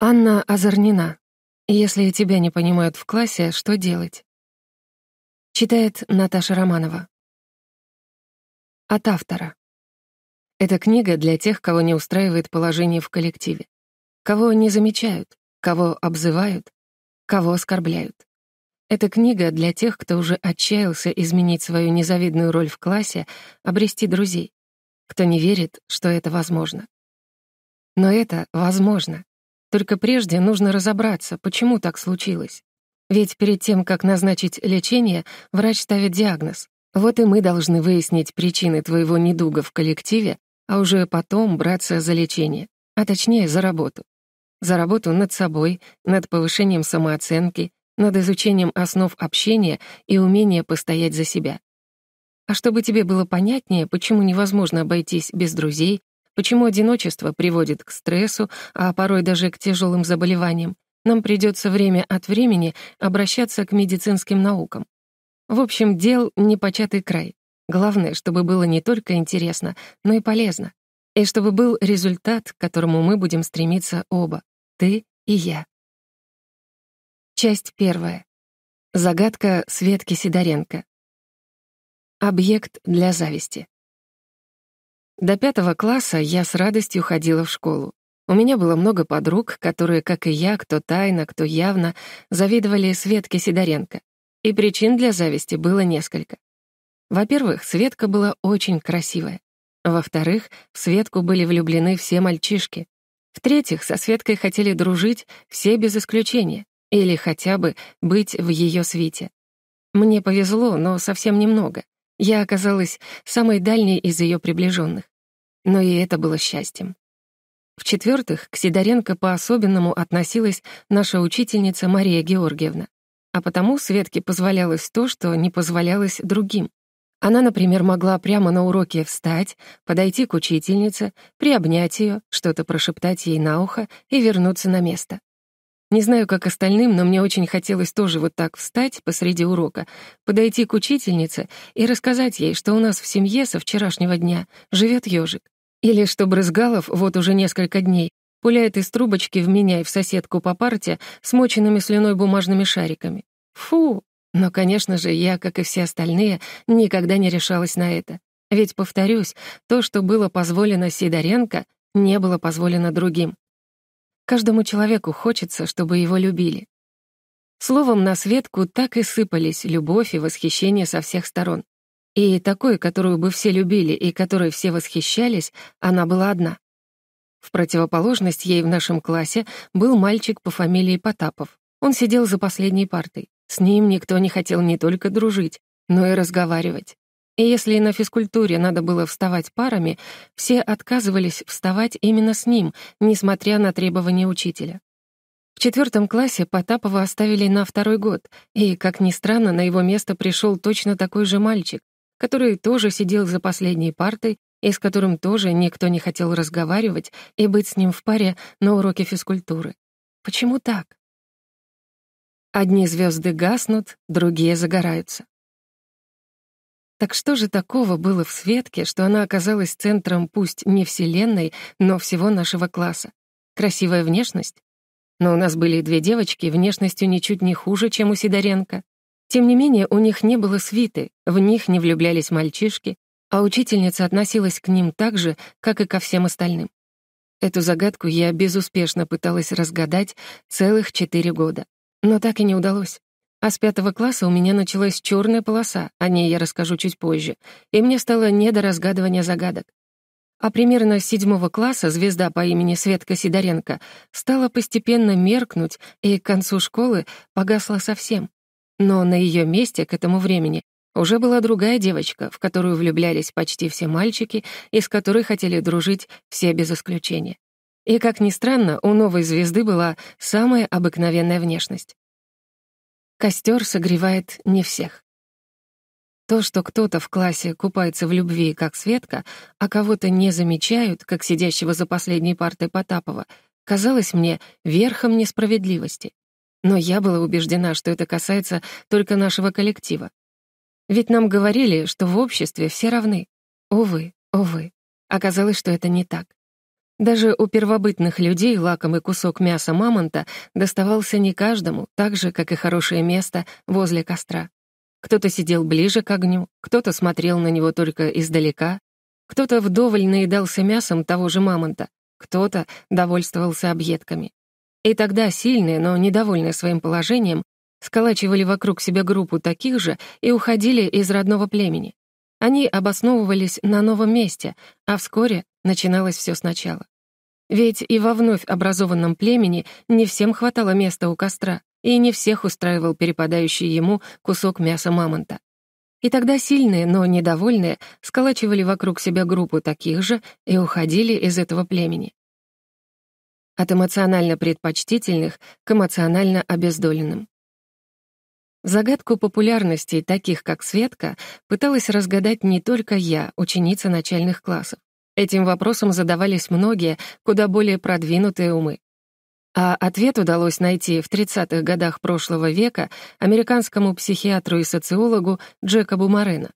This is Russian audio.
Анна озорнена. Если тебя не понимают в классе, что делать? Читает Наташа Романова. От автора. Эта книга для тех, кого не устраивает положение в коллективе, кого не замечают, кого обзывают, кого оскорбляют. Эта книга для тех, кто уже отчаялся изменить свою незавидную роль в классе, обрести друзей, кто не верит, что это возможно. Но это возможно, только прежде нужно разобраться, почему так случилось. Ведь перед тем, как назначить лечение, врач ставит диагноз. Вот и мы должны выяснить причины твоего недуга в коллективе, а уже потом браться за лечение, а точнее за работу. За работу над собой, над повышением самооценки, над изучением основ общения и умения постоять за себя. А чтобы тебе было понятнее, почему невозможно обойтись без друзей, Почему одиночество приводит к стрессу, а порой даже к тяжелым заболеваниям? Нам придется время от времени обращаться к медицинским наукам. В общем, дел непочатый край. Главное, чтобы было не только интересно, но и полезно. И чтобы был результат, к которому мы будем стремиться оба — ты и я. Часть первая. Загадка Светки Сидоренко. Объект для зависти. До пятого класса я с радостью ходила в школу. У меня было много подруг, которые, как и я, кто тайно, кто явно, завидовали Светке Сидоренко. И причин для зависти было несколько. Во-первых, Светка была очень красивая. Во-вторых, в Светку были влюблены все мальчишки. В-третьих, со Светкой хотели дружить все без исключения, или хотя бы быть в ее свите. Мне повезло, но совсем немного. Я оказалась самой дальней из ее приближенных но и это было счастьем. В-четвертых, к Сидоренко по-особенному относилась наша учительница Мария Георгиевна, а потому Светке позволялось то, что не позволялось другим. Она, например, могла прямо на уроке встать, подойти к учительнице, приобнять ее, что-то прошептать ей на ухо и вернуться на место. Не знаю, как остальным, но мне очень хотелось тоже вот так встать посреди урока, подойти к учительнице и рассказать ей, что у нас в семье со вчерашнего дня живет ежик. Или что Брызгалов вот уже несколько дней пуляет из трубочки в меня и в соседку по парте смоченными слюной бумажными шариками. Фу! Но, конечно же, я, как и все остальные, никогда не решалась на это. Ведь, повторюсь, то, что было позволено Сидоренко, не было позволено другим. Каждому человеку хочется, чтобы его любили. Словом, на Светку так и сыпались любовь и восхищение со всех сторон. И такой, которую бы все любили и которой все восхищались, она была одна. В противоположность ей в нашем классе был мальчик по фамилии Потапов. Он сидел за последней партой. С ним никто не хотел не только дружить, но и разговаривать. И если на физкультуре надо было вставать парами, все отказывались вставать именно с ним, несмотря на требования учителя. В четвертом классе Потапова оставили на второй год, и, как ни странно, на его место пришел точно такой же мальчик, который тоже сидел за последней партой и с которым тоже никто не хотел разговаривать и быть с ним в паре на уроке физкультуры. Почему так? Одни звезды гаснут, другие загораются. Так что же такого было в Светке, что она оказалась центром пусть не Вселенной, но всего нашего класса? Красивая внешность? Но у нас были две девочки, внешностью ничуть не хуже, чем у Сидоренко. Тем не менее, у них не было свиты, в них не влюблялись мальчишки, а учительница относилась к ним так же, как и ко всем остальным. Эту загадку я безуспешно пыталась разгадать целых четыре года, но так и не удалось. А с пятого класса у меня началась черная полоса, о ней я расскажу чуть позже, и мне стало не до разгадывания загадок. А примерно с седьмого класса звезда по имени Светка Сидоренко стала постепенно меркнуть и к концу школы погасла совсем. Но на ее месте к этому времени уже была другая девочка, в которую влюблялись почти все мальчики и с которой хотели дружить все без исключения. И, как ни странно, у новой звезды была самая обыкновенная внешность. Костер согревает не всех. То, что кто-то в классе купается в любви, как Светка, а кого-то не замечают, как сидящего за последней партой Потапова, казалось мне верхом несправедливости. Но я была убеждена, что это касается только нашего коллектива. Ведь нам говорили, что в обществе все равны. Увы, увы. Оказалось, что это не так. Даже у первобытных людей лакомый кусок мяса мамонта доставался не каждому, так же, как и хорошее место возле костра. Кто-то сидел ближе к огню, кто-то смотрел на него только издалека, кто-то вдоволь наедался мясом того же мамонта, кто-то довольствовался объедками. И тогда сильные, но недовольные своим положением, сколачивали вокруг себя группу таких же и уходили из родного племени. Они обосновывались на новом месте, а вскоре начиналось все сначала. Ведь и во вновь образованном племени не всем хватало места у костра, и не всех устраивал перепадающий ему кусок мяса мамонта. И тогда сильные, но недовольные, сколачивали вокруг себя группу таких же и уходили из этого племени от эмоционально предпочтительных к эмоционально обездоленным. Загадку популярности таких, как Светка, пыталась разгадать не только я, ученица начальных классов. Этим вопросом задавались многие, куда более продвинутые умы. А ответ удалось найти в 30-х годах прошлого века американскому психиатру и социологу Джекобу Морено.